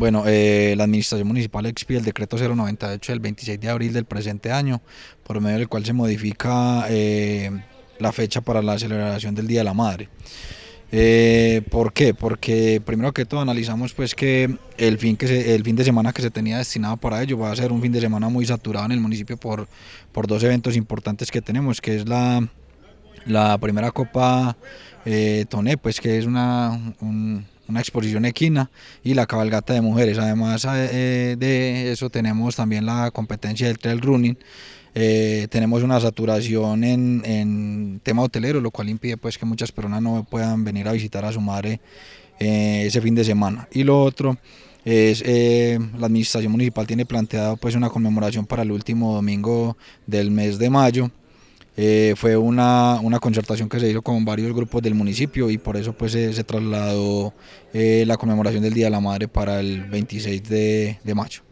Bueno, eh, la Administración Municipal expide el decreto 098 del 26 de abril del presente año, por medio del cual se modifica eh, la fecha para la celebración del Día de la Madre. Eh, ¿Por qué? Porque primero que todo analizamos pues que el fin, que el fin de semana que se tenía destinado para ello va a ser un fin de semana muy saturado en el municipio por, por dos eventos importantes que tenemos, que es la, la primera Copa Toné, pues que es una, una exposición equina y la cabalgata de mujeres. Además eh, eh, de eso tenemos también la competencia del trail running, eh, tenemos una saturación en, en, tema hotelero, lo cual impide pues que muchas personas no puedan venir a visitar a su madre ese fin de semana. Y lo otro es eh, la administración municipal tiene planteado pues una conmemoración para el último domingo del mes de mayo eh, fue una, concertación que se hizo con varios grupos del municipio y por eso pues se, trasladó eh, la conmemoración del Día de la Madre para el 26 de, de mayo.